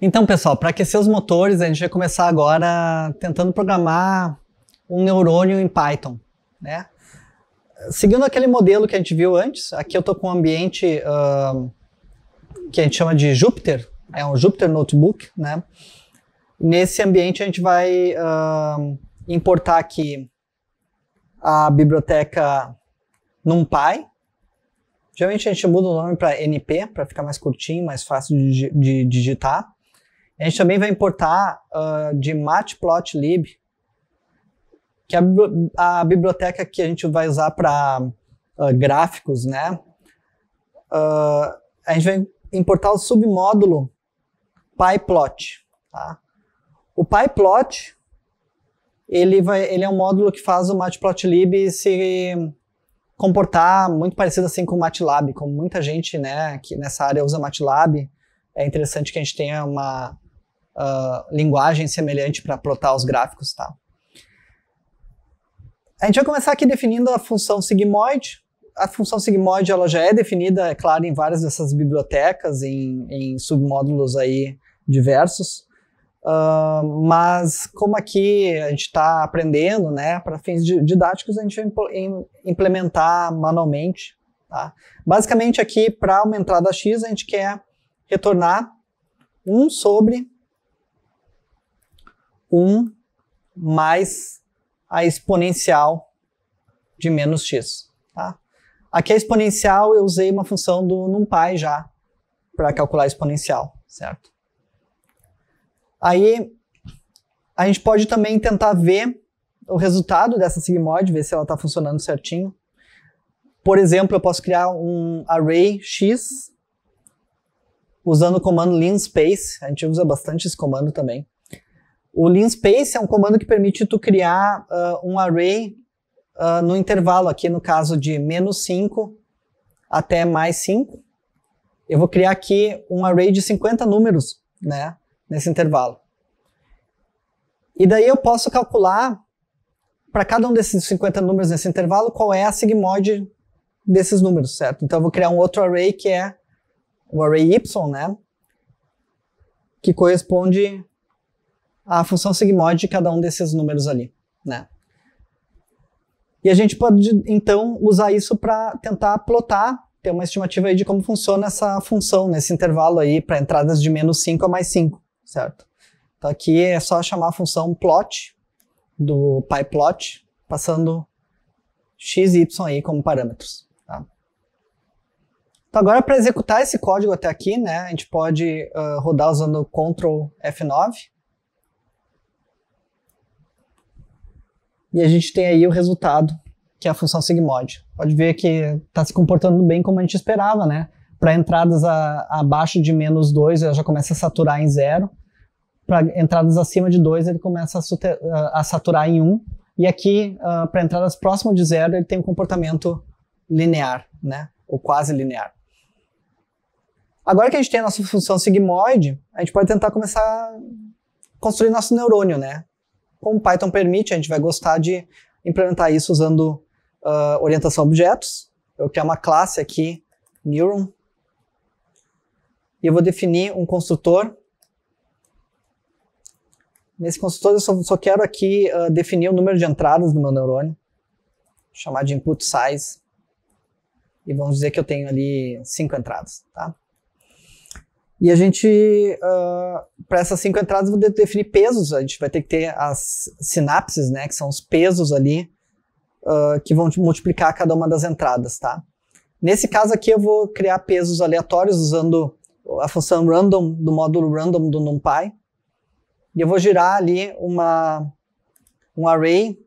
Então, pessoal, para aquecer os motores, a gente vai começar agora tentando programar um neurônio em Python, né? Seguindo aquele modelo que a gente viu antes, aqui eu estou com um ambiente uh, que a gente chama de Jupyter, é um Jupyter Notebook, né? Nesse ambiente a gente vai uh, importar aqui a biblioteca NumPy. Geralmente a gente muda o nome para NP, para ficar mais curtinho, mais fácil de, de digitar. A gente também vai importar uh, de matplotlib, que é a, biblioteca que a gente vai usar para uh, ah, gráficos, né? Uh, a gente vai importar o submódulo PyPlot. Tá? O PyPlot ele, vai, ele é um módulo que faz o matplotlib se comportar muito parecido assim com o MATLAB, como muita gente né, que nessa área usa MATLAB, é interessante que a gente tenha uma, uh, linguagem semelhante para plotar os gráficos, tá? A gente vai começar aqui definindo a função sigmoide. A função sigmoide ela já é definida, é claro, em várias dessas bibliotecas, em, em submódulos aí diversos. Uh, mas como aqui a gente está aprendendo, né, para fins didáticos, a gente vai implementar manualmente. Tá? Basicamente aqui, para uma entrada x, a gente quer retornar 1 sobre 1 mais a exponencial de menos x. Tá? Aqui a é exponencial eu usei uma função do numpy já para calcular a exponencial, certo? Aí a gente pode também tentar ver o resultado dessa sigmoide, ver se ela está funcionando certinho. Por exemplo, eu posso criar um array x usando o comando linspace. A gente usa bastante esse comando também. O Lean Space é um comando que permite tu criar uh, um array uh, no intervalo, aqui no caso de menos 5 até mais 5. Eu vou criar aqui um array de 50 números, né, nesse intervalo. E daí eu posso calcular para cada um desses 50 números nesse intervalo qual é a sigmoide desses números, certo? Então eu vou criar um outro array que é o array y, né? Que corresponde a função sigmoide de cada um desses números ali, né? E a gente pode, então, usar isso para tentar plotar, ter uma estimativa aí de como funciona essa função nesse intervalo aí para entradas de menos 5 a mais 5, certo? Então aqui é só chamar a função plot do pyplot, passando x e y aí como parâmetros. Tá? Então agora para executar esse código até aqui, né, a gente pode uh, rodar usando Ctrl F9, E a gente tem aí o resultado, que é a função sigmoid Pode ver que está se comportando bem como a gente esperava, né? Para entradas abaixo de menos 2, ela já começa a saturar em zero. Para entradas acima de 2, ele começa a, a, saturar em 1. Um. E aqui, uh, ah, para entradas próximas de zero, ele tem um comportamento linear, né? Ou quase linear. Agora que a gente tem a nossa função sigmoide, a gente pode tentar começar a construir nosso neurônio, né? como Python permite, a gente vai gostar de implementar isso usando uh, orientação a objetos. Eu criar uma classe aqui, neuron, e eu vou definir um construtor. Nesse construtor eu só, só quero aqui uh, definir o número de entradas do meu neurônio, chamar de input size, e vamos dizer que eu tenho ali cinco entradas, tá? E a gente, uh, ah, para essas cinco entradas, vou definir pesos. A gente vai ter que ter as sinapses, né, que são os pesos ali, uh, que vão multiplicar cada uma das entradas, tá? Nesse caso aqui, eu vou criar pesos aleatórios usando a função random do módulo random do NumPy. E eu vou girar ali uma, um array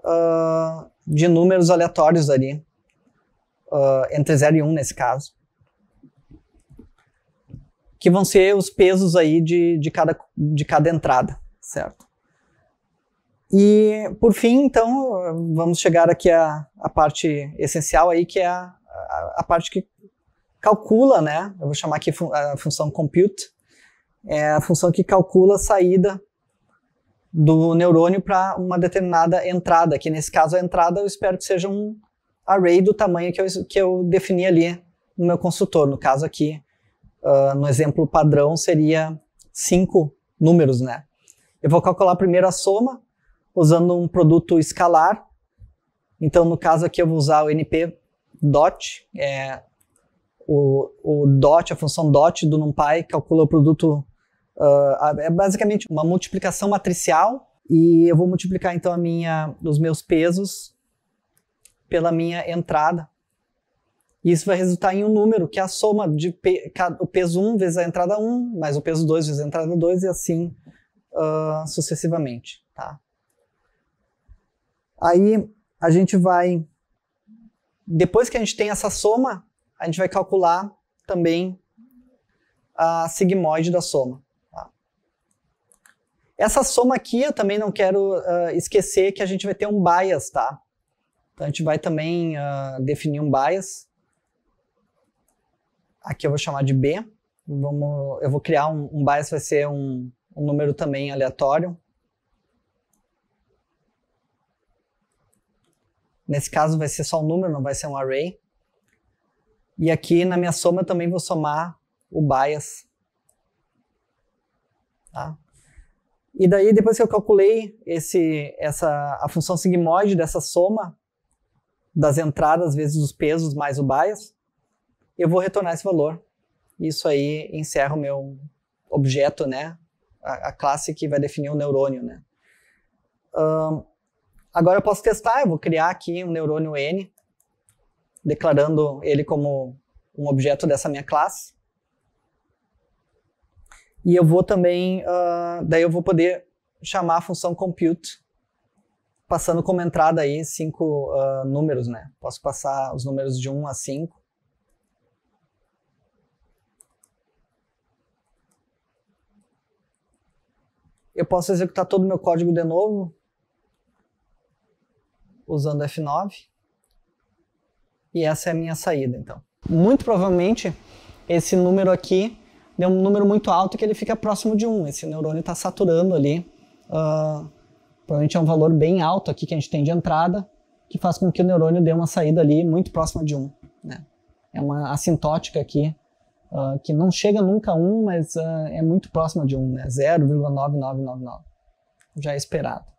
uh, de números aleatórios ali, entre 0 e 1 um, nesse caso que vão ser os pesos aí de, de, cada, de cada entrada, certo? E, por fim, então, vamos chegar aqui à, à parte essencial aí, que é a, a, a, parte que calcula, né? Eu vou chamar aqui fun a função compute, é a função que calcula a saída do neurônio para uma determinada entrada, que nesse caso a entrada eu espero que seja um array do tamanho que eu, que eu defini ali no meu consultor, no caso aqui uh, no exemplo padrão, seria cinco números, né? Eu vou calcular primeiro a soma, usando um produto escalar. Então, no caso aqui, eu vou usar o np dot, é, o, o dot, a função dot do NumPy calcula o produto, uh, é basicamente uma multiplicação matricial, e eu vou multiplicar então a minha, os meus pesos pela minha entrada, e isso vai resultar em um número que é a soma de pe o peso 1 vezes a entrada 1, mais o peso 2 vezes a entrada 2 e assim uh, sucessivamente. Tá? Aí a gente vai, depois que a gente tem essa soma, a gente vai calcular também a sigmoide da soma. Tá? Essa soma aqui eu também não quero uh, esquecer que a gente vai ter um bias, tá? Então a gente vai também uh, definir um bias aqui eu vou chamar de B. Vamos, eu vou criar um, um bias, vai ser um, um número também aleatório. Nesse caso vai ser só um número, não vai ser um array. E aqui na minha soma eu também vou somar o bias. Tá? E daí depois que eu calculei esse, essa, a função sigmoide dessa soma das entradas vezes os pesos mais o bias, eu vou retornar esse valor. Isso aí encerra o meu objeto, né? A, a classe que vai definir o neurônio, né? Um, agora eu posso testar, eu vou criar aqui um neurônio N, declarando ele como um objeto dessa minha classe. E eu vou também, uh, daí eu vou poder chamar a função compute, passando como entrada aí cinco uh, números, né? Posso passar os números de 1 a 5, Eu posso executar todo o meu código de novo usando F9. E essa é a minha saída, então. Muito provavelmente, esse número aqui é um número muito alto que ele fica próximo de 1. Esse neurônio está saturando ali. Uh, provavelmente é um valor bem alto aqui que a gente tem de entrada, que faz com que o neurônio dê uma saída ali muito próxima de 1. Né? É uma assintótica aqui uh, que não chega nunca a 1, mas uh, é muito próxima de 1, né? 0,9999. Já é esperado.